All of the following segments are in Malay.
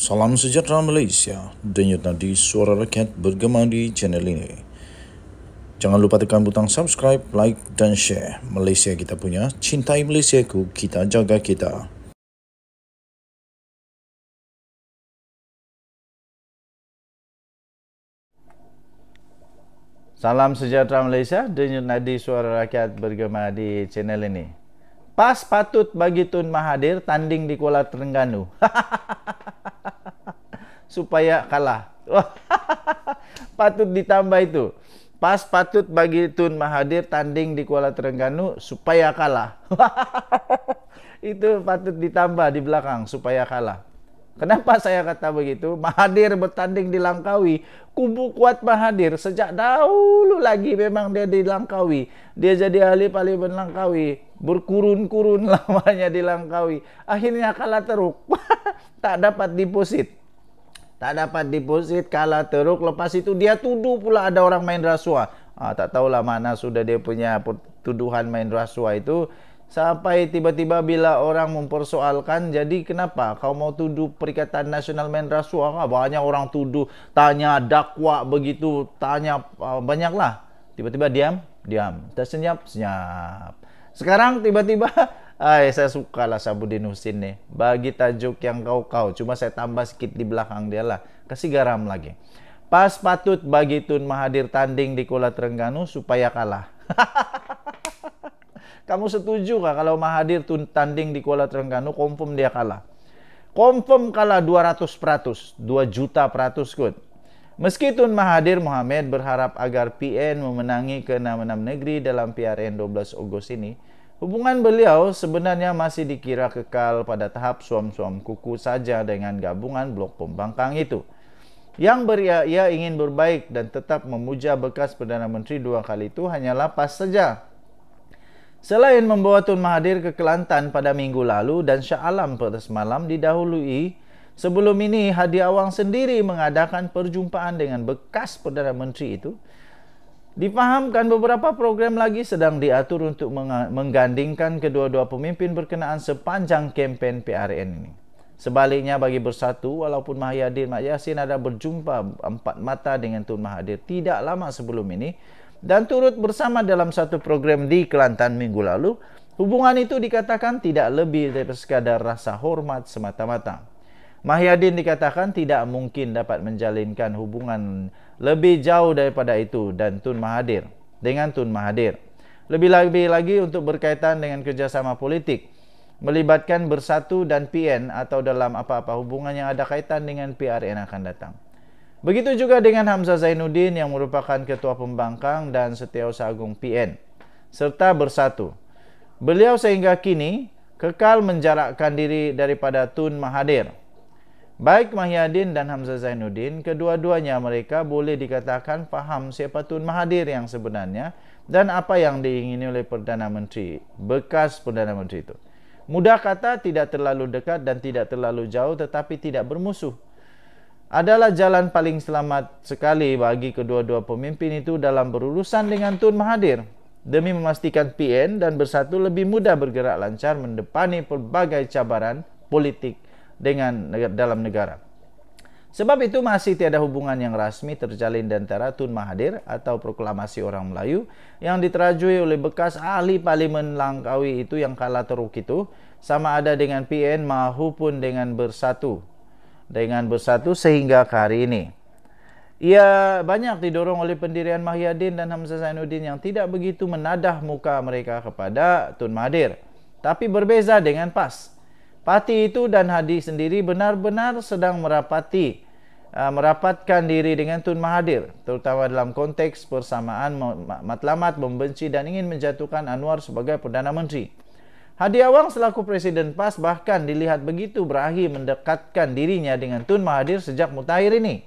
Salam sejahtera Malaysia. Denyut nadi suara rakyat bergema di channel ini. Jangan lupa tekan butang subscribe, like dan share. Malaysia kita punya, cintai Malaysia ku, kita jaga kita. Salam sejahtera Malaysia. Denyut nadi suara rakyat bergema di channel ini. Pas patut bagi Tun Mahathir tanding di Kuala Terengganu. supaya kalah. patut ditambah itu. Pas patut bagi Tun Mahadir tanding di Kuala Terengganu supaya kalah. itu patut ditambah di belakang supaya kalah. Kenapa saya kata begitu? Mahadir bertanding di Langkawi. Kubu kuat Mahadir sejak dahulu lagi memang dia di Langkawi. Dia jadi ahli paling Langkawi. Berkurun-kurun lamanya di Langkawi. Akhirnya kalah teruk. tak dapat deposit. tak dapat deposit kalah teruk lepas itu dia tuduh pula ada orang main rasuah ah, tak tahulah mana sudah dia punya tuduhan main rasuah itu sampai tiba-tiba bila orang mempersoalkan jadi kenapa kau mau tuduh perikatan nasional main rasuah banyak orang tuduh tanya dakwa begitu tanya uh, banyaklah tiba-tiba diam diam tersenyap senyap sekarang tiba-tiba Hai, saya suka lah Sabudin Husin ni. Bagi tajuk yang kau-kau. Cuma saya tambah sikit di belakang dia lah. Kasih garam lagi. Pas patut bagi Tun Mahadir tanding di Kuala Terengganu supaya kalah. Kamu setuju kah kalau Mahadir Tun tanding di Kuala Terengganu, confirm dia kalah. Confirm kalah 200 peratus. 2 juta peratus kot. Meski Tun Mahadir Mohamed berharap agar PN memenangi ke enam negeri dalam PRN 12 Ogos ini, Hubungan beliau sebenarnya masih dikira kekal pada tahap suam-suam kuku saja dengan gabungan blok pembangkang itu. Yang beria ia ingin berbaik dan tetap memuja bekas Perdana Menteri dua kali itu hanyalah PAS saja. Selain membawa Tun Mahathir ke Kelantan pada minggu lalu dan Shah Alam pada semalam didahului, sebelum ini Hadi Awang sendiri mengadakan perjumpaan dengan bekas Perdana Menteri itu Dipahamkan beberapa program lagi sedang diatur untuk menggandingkan kedua-dua pemimpin berkenaan sepanjang kempen PRN ini. Sebaliknya bagi bersatu, walaupun Mahyadin Mak Yasin ada berjumpa empat mata dengan Tun Mahathir tidak lama sebelum ini dan turut bersama dalam satu program di Kelantan minggu lalu, hubungan itu dikatakan tidak lebih daripada sekadar rasa hormat semata-mata. Mahyadin dikatakan tidak mungkin dapat menjalinkan hubungan lebih jauh daripada itu dan Tun Mahathir dengan Tun Mahathir. lebih lagi lagi untuk berkaitan dengan kerjasama politik, melibatkan Bersatu dan PN atau dalam apa-apa hubungan yang ada kaitan dengan PRN akan datang. Begitu juga dengan Hamzah Zainuddin yang merupakan ketua pembangkang dan setiausaha agung PN, serta Bersatu. Beliau sehingga kini kekal menjarakkan diri daripada Tun Mahathir. Baik Mahyadin dan Hamzah Zainuddin, kedua-duanya mereka boleh dikatakan faham siapa Tun Mahathir yang sebenarnya dan apa yang diingini oleh Perdana Menteri, bekas Perdana Menteri itu. Mudah kata tidak terlalu dekat dan tidak terlalu jauh tetapi tidak bermusuh. Adalah jalan paling selamat sekali bagi kedua-dua pemimpin itu dalam berurusan dengan Tun Mahathir. Demi memastikan PN dan bersatu lebih mudah bergerak lancar mendepani pelbagai cabaran politik dengan dalam negara. Sebab itu masih tiada hubungan yang rasmi terjalin antara Tun Mahadir atau proklamasi orang Melayu yang diterajui oleh bekas ahli parlimen Langkawi itu yang kalah teruk itu sama ada dengan PN maupun dengan Bersatu. Dengan Bersatu sehingga ke hari ini. Ia banyak didorong oleh pendirian Mahyadin dan Hamzah Zainuddin yang tidak begitu menadah muka mereka kepada Tun Mahathir. Tapi berbeza dengan PAS. Parti itu dan Hadi sendiri benar-benar sedang merapati uh, merapatkan diri dengan Tun Mahathir terutama dalam konteks persamaan matlamat membenci dan ingin menjatuhkan Anwar sebagai Perdana Menteri. Hadi Awang selaku Presiden PAS bahkan dilihat begitu berakhir mendekatkan dirinya dengan Tun Mahathir sejak mutakhir ini.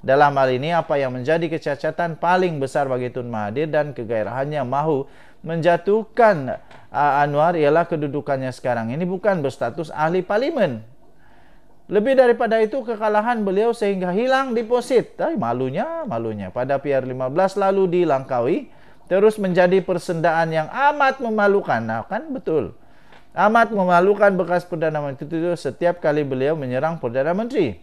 Dalam hal ini apa yang menjadi kecacatan paling besar bagi Tun Mahathir dan kegairahannya mahu menjatuhkan uh, Anwar ialah kedudukannya sekarang ini bukan berstatus ahli parlimen. Lebih daripada itu kekalahan beliau sehingga hilang deposit. Ay, malunya, malunya. Pada PR15 lalu di Langkawi terus menjadi persendaan yang amat memalukan. Nah, kan betul. Amat memalukan bekas Perdana Menteri itu setiap kali beliau menyerang Perdana Menteri.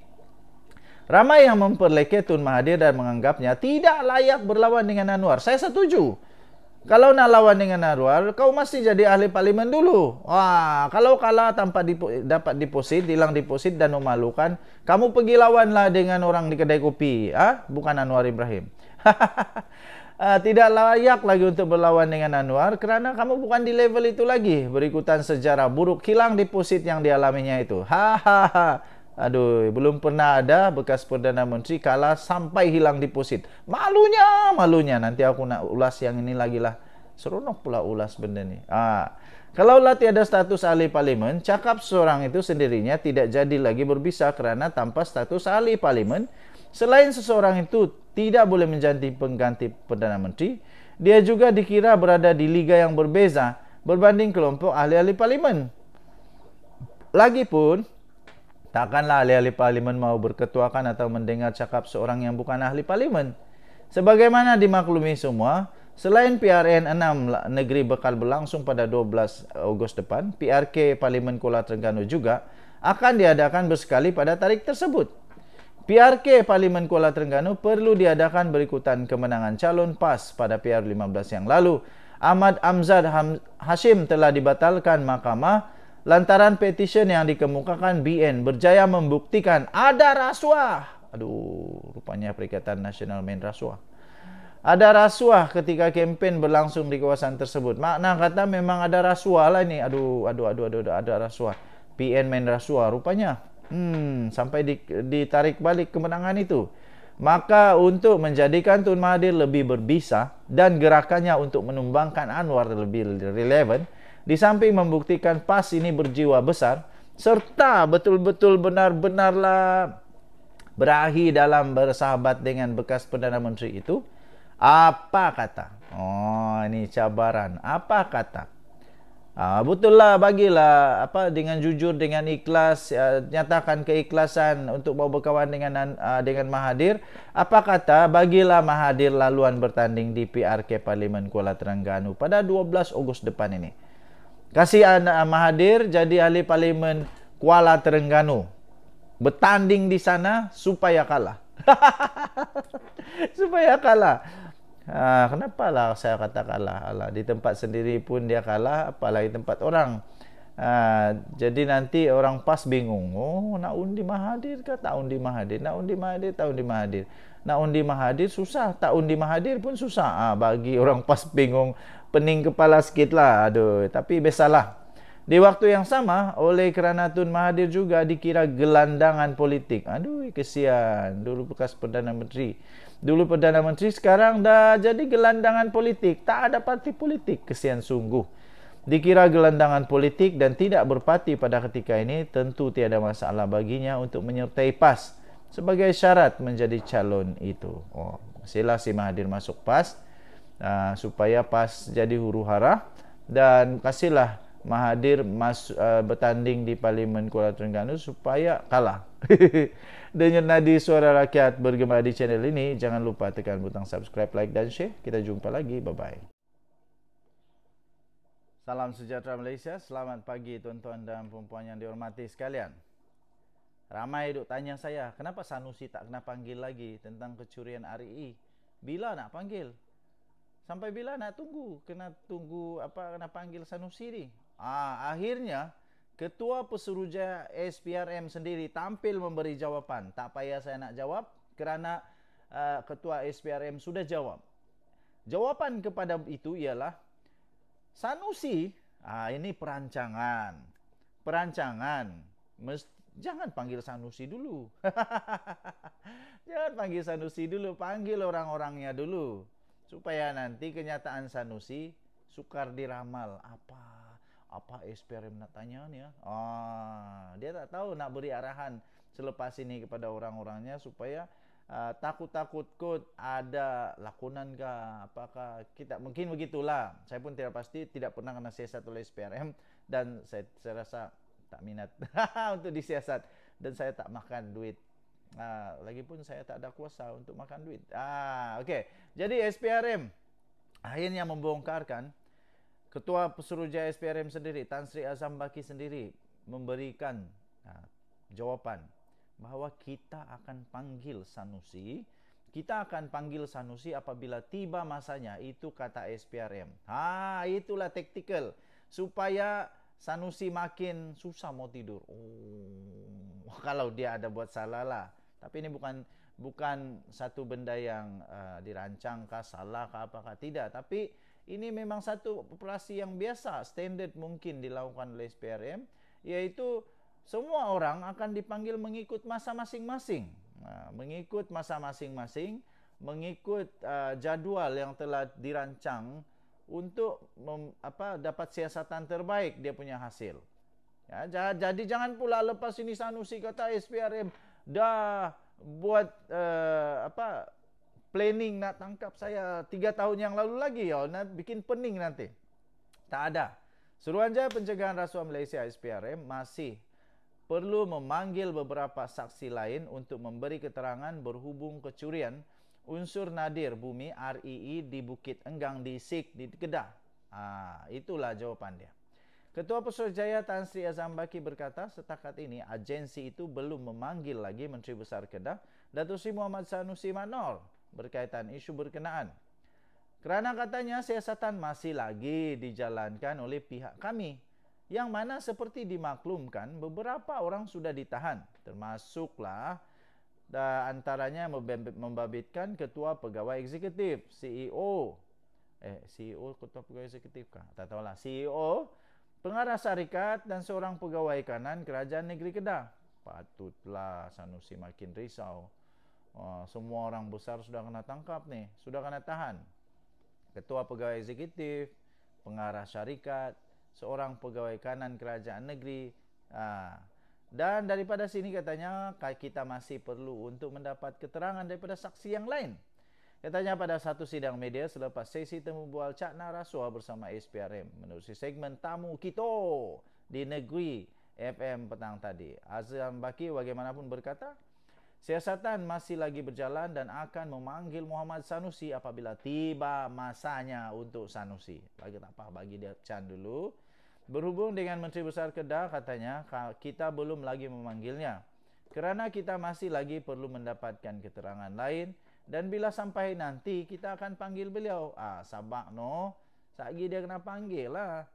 Ramai yang memperleke Tun Mahathir dan menganggapnya tidak layak berlawan dengan Anwar. Saya setuju. Kalau nak lawan dengan Anwar, kau mesti jadi ahli parlimen dulu. Wah, kalau kalah tanpa dipo dapat deposit, hilang deposit dan memalukan, kamu pergi lawanlah dengan orang di kedai kopi, ah, ha? bukan Anwar Ibrahim. Ah, tidak layak lagi untuk berlawan dengan Anwar kerana kamu bukan di level itu lagi. Berikutan sejarah buruk hilang deposit yang dialaminya itu. Hahaha. Ha, ha. Aduh, belum pernah ada bekas Perdana Menteri kalah sampai hilang deposit. Malunya, malunya. Nanti aku nak ulas yang ini lagi lah. Seronok pula ulas benda ni. Ah. Ha. Kalau lah tiada status ahli parlimen, cakap seorang itu sendirinya tidak jadi lagi berbisa kerana tanpa status ahli parlimen, selain seseorang itu tidak boleh menjadi pengganti Perdana Menteri, dia juga dikira berada di liga yang berbeza berbanding kelompok ahli-ahli parlimen. Lagipun, Takkanlah ahli-ahli parlimen mau berketuakan atau mendengar cakap seorang yang bukan ahli parlimen. Sebagaimana dimaklumi semua, selain PRN 6 negeri bekal berlangsung pada 12 Ogos depan, PRK Parlimen Kuala Terengganu juga akan diadakan bersekali pada tarikh tersebut. PRK Parlimen Kuala Terengganu perlu diadakan berikutan kemenangan calon PAS pada PR 15 yang lalu. Ahmad Amzad Hashim telah dibatalkan mahkamah lantaran petisyen yang dikemukakan BN berjaya membuktikan ada rasuah. Aduh, rupanya Perikatan Nasional main rasuah. Ada rasuah ketika kempen berlangsung di kawasan tersebut. Makna kata memang ada rasuah lah ini. Aduh, aduh, aduh, aduh, aduh ada rasuah. BN main rasuah rupanya. Hmm, sampai di, ditarik balik kemenangan itu. Maka untuk menjadikan Tun Mahathir lebih berbisa dan gerakannya untuk menumbangkan Anwar lebih relevan, di samping membuktikan PAS ini berjiwa besar serta betul-betul benar-benarlah berahi dalam bersahabat dengan bekas Perdana Menteri itu apa kata? Oh, ini cabaran. Apa kata? Ah, betul lah bagilah apa dengan jujur dengan ikhlas uh, nyatakan keikhlasan untuk mau berkawan dengan uh, dengan Mahadir. Apa kata? Bagilah Mahadir laluan bertanding di PRK Parlimen Kuala Terengganu pada 12 Ogos depan ini. Kasih uh, ah, Mahadir jadi ahli parlimen Kuala Terengganu. Bertanding di sana supaya kalah. supaya kalah. Ha, lah saya kata kalah. Alah, di tempat sendiri pun dia kalah. Apalagi tempat orang. Ha, jadi nanti orang PAS bingung. Oh, nak undi Mahadir ke tak undi Mahadir. Nak undi Mahadir, tak undi Mahadir nak undi mahadir susah tak undi mahadir pun susah ha, bagi orang pas bingung pening kepala sikit lah aduh tapi besalah di waktu yang sama oleh kerana Tun Mahathir juga dikira gelandangan politik aduh kesian dulu bekas Perdana Menteri dulu Perdana Menteri sekarang dah jadi gelandangan politik tak ada parti politik kesian sungguh Dikira gelandangan politik dan tidak berparti pada ketika ini tentu tiada masalah baginya untuk menyertai PAS sebagai syarat menjadi calon itu. Oh, sila si Mahathir masuk PAS uh, supaya PAS jadi huru hara dan kasihlah mahadir masuk uh, ah, bertanding di Parlimen Kuala Terengganu supaya kalah. Dengan nadi suara rakyat bergemar di channel ini, jangan lupa tekan butang subscribe, like dan share. Kita jumpa lagi. Bye-bye. Salam sejahtera Malaysia. Selamat pagi tuan-tuan dan puan-puan yang dihormati sekalian. Ramai duk tanya saya, kenapa Sanusi tak kena panggil lagi tentang kecurian RII? E e? Bila nak panggil? Sampai bila nak tunggu? Kena tunggu apa kena panggil Sanusi ni? Ah, akhirnya Ketua Pesuruhjaya SPRM sendiri tampil memberi jawapan. Tak payah saya nak jawab kerana uh, Ketua SPRM sudah jawab. Jawapan kepada itu ialah Sanusi, ah ini perancangan. Perancangan mesti jangan panggil Sanusi dulu. jangan panggil Sanusi dulu, panggil orang-orangnya dulu. Supaya nanti kenyataan Sanusi sukar diramal. Apa? Apa nak tanya ya? Oh, dia tak tahu nak beri arahan selepas ini kepada orang-orangnya supaya Uh, takut-takut kot ada lakonan ke? apakah kita mungkin begitulah saya pun tidak pasti tidak pernah kena siasat oleh SPRM dan saya, saya rasa tak minat untuk disiasat dan saya tak makan duit. Ah, lagipun saya tak ada kuasa untuk makan duit. Ah, okey. Jadi SPRM akhirnya membongkarkan Ketua Pesuruhjaya SPRM sendiri Tan Sri Azam Baki sendiri memberikan ah, jawapan bahawa kita akan panggil Sanusi, kita akan panggil Sanusi apabila tiba masanya itu kata SPRM. Ha, ah, itulah taktikal supaya Sanusi makin susah mau tidur. Oh, kalau dia ada buat salah lah. Tapi ini bukan bukan satu benda yang uh, dirancang kah, salah kah, apakah tidak. Tapi ini memang satu operasi yang biasa, standard mungkin dilakukan oleh SPRM, yaitu semua orang akan dipanggil mengikut masa masing-masing. Nah, mengikut masa masing-masing, mengikut uh, jadwal yang telah dirancang, untuk mem, apa dapat siasatan terbaik dia punya hasil. Ya, jadi jangan pula lepas ini Sanusi kata SPRM dah buat uh, apa planning nak tangkap saya tiga tahun yang lalu lagi ya, nak bikin pening nanti. Tak ada. Suruhanjaya Pencegahan Rasuah Malaysia SPRM masih perlu memanggil beberapa saksi lain untuk memberi keterangan berhubung kecurian unsur nadir bumi Rii e e, di Bukit Enggang di Sik di Kedah. Ha, itulah jawapan dia. Ketua Pesuruhjaya Tan Sri Azam Baki berkata setakat ini agensi itu belum memanggil lagi Menteri Besar Kedah Datu Sri Muhammad Sanusi Manol berkaitan isu berkenaan. Kerana katanya siasatan masih lagi dijalankan oleh pihak kami yang mana seperti dimaklumkan beberapa orang sudah ditahan termasuklah dan antaranya membabitkan ketua pegawai eksekutif CEO eh CEO ketua pegawai eksekutif kah tak tahulah CEO pengarah syarikat dan seorang pegawai kanan kerajaan negeri Kedah patutlah Sanusi makin risau oh, semua orang besar sudah kena tangkap ni sudah kena tahan ketua pegawai eksekutif pengarah syarikat seorang pegawai kanan kerajaan negeri ah, dan daripada sini katanya kita masih perlu untuk mendapat keterangan daripada saksi yang lain. Katanya pada satu sidang media selepas sesi temu bual Cakna Rasuah bersama SPRM menerusi segmen tamu kita di negeri FM petang tadi. Azam Baki bagaimanapun berkata, siasatan masih lagi berjalan dan akan memanggil Muhammad Sanusi apabila tiba masanya untuk Sanusi. Bagi tak apa bagi dia Chan dulu. Berhubung dengan Menteri Besar Kedah katanya kita belum lagi memanggilnya kerana kita masih lagi perlu mendapatkan keterangan lain dan bila sampai nanti kita akan panggil beliau. Ah sabak no. Sagi dia kena panggil lah.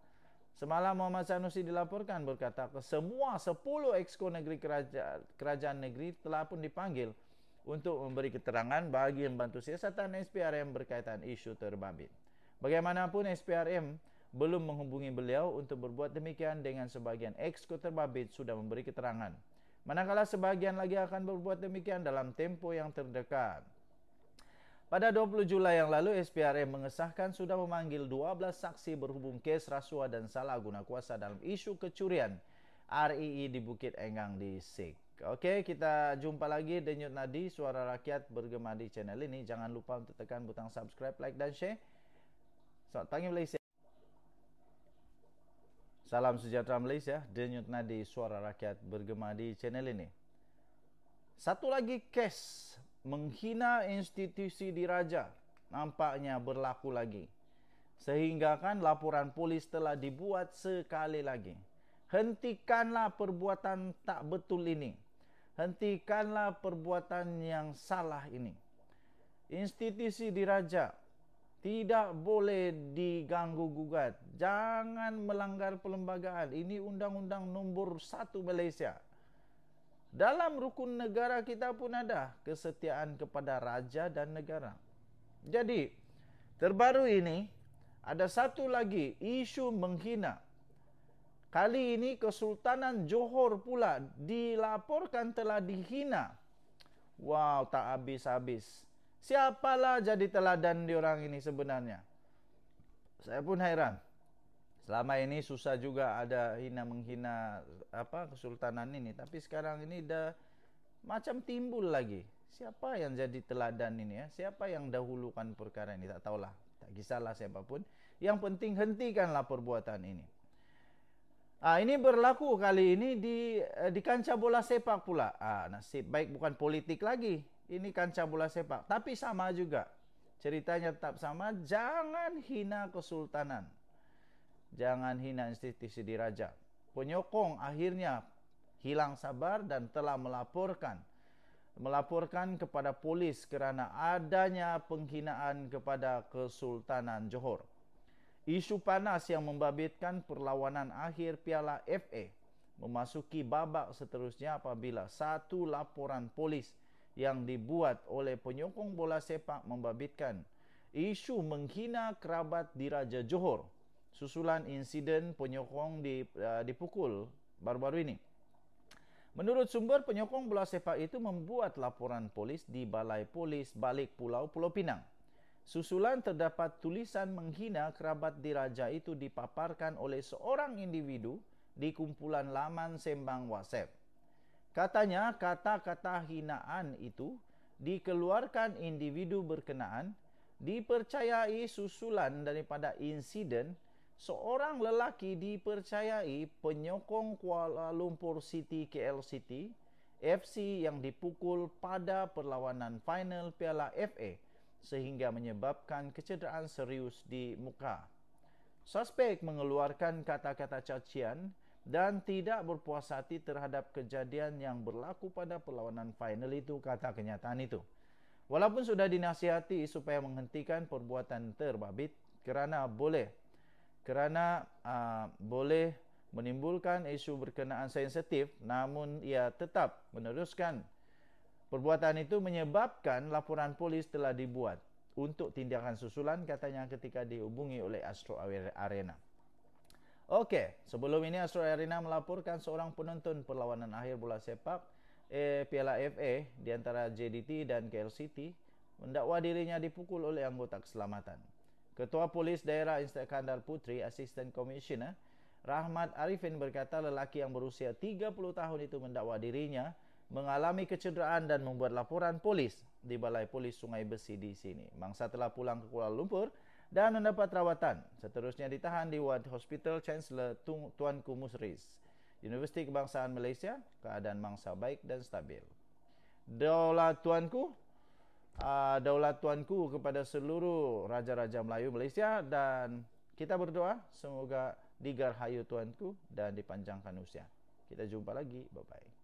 Semalam Muhammad Sanusi dilaporkan berkata semua 10 exco negeri kerajaan, kerajaan negeri telah pun dipanggil untuk memberi keterangan bagi membantu siasatan SPRM berkaitan isu terbabit. Bagaimanapun SPRM belum menghubungi beliau untuk berbuat demikian dengan sebagian eksekutor Babit sudah memberi keterangan. Manakala sebagian lagi akan berbuat demikian dalam tempo yang terdekat. Pada 20 Julai yang lalu, SPRM mengesahkan sudah memanggil 12 saksi berhubung kes rasuah dan salah guna kuasa dalam isu kecurian RII di Bukit Enggang di Sik. Oke, kita jumpa lagi Denyut Nadi, Suara Rakyat bergema di channel ini. Jangan lupa untuk tekan butang subscribe, like, dan share. Selamat pagi, Malaysia. Salam sejahtera Malaysia, Denyut Nadi Suara Rakyat bergema di channel ini. Satu lagi kes menghina institusi diraja nampaknya berlaku lagi. Sehinggakan laporan polis telah dibuat sekali lagi. Hentikanlah perbuatan tak betul ini. Hentikanlah perbuatan yang salah ini. Institusi diraja tidak boleh diganggu gugat. Jangan melanggar perlembagaan. Ini undang-undang nombor satu Malaysia. Dalam rukun negara kita pun ada kesetiaan kepada raja dan negara. Jadi, terbaru ini ada satu lagi isu menghina. Kali ini Kesultanan Johor pula dilaporkan telah dihina. Wow, tak habis-habis. Siapalah jadi teladan diorang ini sebenarnya? Saya pun heran. Selama ini susah juga ada hina menghina apa kesultanan ini, tapi sekarang ini dah macam timbul lagi. Siapa yang jadi teladan ini ya? Siapa yang dahulukan perkara ini? Tak tahulah. Tak kisahlah siapapun. Yang penting hentikanlah perbuatan ini. Ah ini berlaku kali ini di eh, di kancah bola sepak pula. Ah nasib baik bukan politik lagi ini kan bola sepak. Tapi sama juga. Ceritanya tetap sama. Jangan hina kesultanan. Jangan hina institusi diraja. Penyokong akhirnya hilang sabar dan telah melaporkan. Melaporkan kepada polis kerana adanya penghinaan kepada Kesultanan Johor. Isu panas yang membabitkan perlawanan akhir Piala FA memasuki babak seterusnya apabila satu laporan polis yang dibuat oleh penyokong bola sepak membabitkan isu menghina kerabat diraja Johor susulan insiden penyokong di, uh, dipukul baru-baru ini. Menurut sumber, penyokong bola sepak itu membuat laporan polis di Balai Polis Balik Pulau Pulau Pinang. Susulan terdapat tulisan menghina kerabat diraja itu dipaparkan oleh seorang individu di kumpulan laman sembang WhatsApp. Katanya kata-kata hinaan itu dikeluarkan individu berkenaan dipercayai susulan daripada insiden seorang lelaki dipercayai penyokong Kuala Lumpur City KL City FC yang dipukul pada perlawanan final Piala FA sehingga menyebabkan kecederaan serius di muka. Suspek mengeluarkan kata-kata cacian dan tidak berpuas hati terhadap kejadian yang berlaku pada perlawanan final itu kata kenyataan itu. Walaupun sudah dinasihati supaya menghentikan perbuatan terbabit kerana boleh kerana uh, boleh menimbulkan isu berkenaan sensitif namun ia tetap meneruskan perbuatan itu menyebabkan laporan polis telah dibuat untuk tindakan susulan katanya ketika dihubungi oleh Astro Arena. Okey, sebelum ini Astro Arena melaporkan seorang penonton perlawanan akhir bola sepak eh, Piala FA di antara JDT dan KL City mendakwa dirinya dipukul oleh anggota keselamatan. Ketua Polis Daerah Instakandar Putri, Assistant Commissioner Rahmat Arifin berkata lelaki yang berusia 30 tahun itu mendakwa dirinya mengalami kecederaan dan membuat laporan polis di Balai Polis Sungai Besi di sini. Mangsa telah pulang ke Kuala Lumpur dan mendapat rawatan. Seterusnya ditahan di Ward Hospital Chancellor Tuanku Musriz, Universiti Kebangsaan Malaysia, keadaan mangsa baik dan stabil. Daulat Tuanku, uh, Daulat Tuanku kepada seluruh Raja-Raja Melayu Malaysia dan kita berdoa semoga digarhayu Tuanku dan dipanjangkan usia. Kita jumpa lagi. Bye-bye.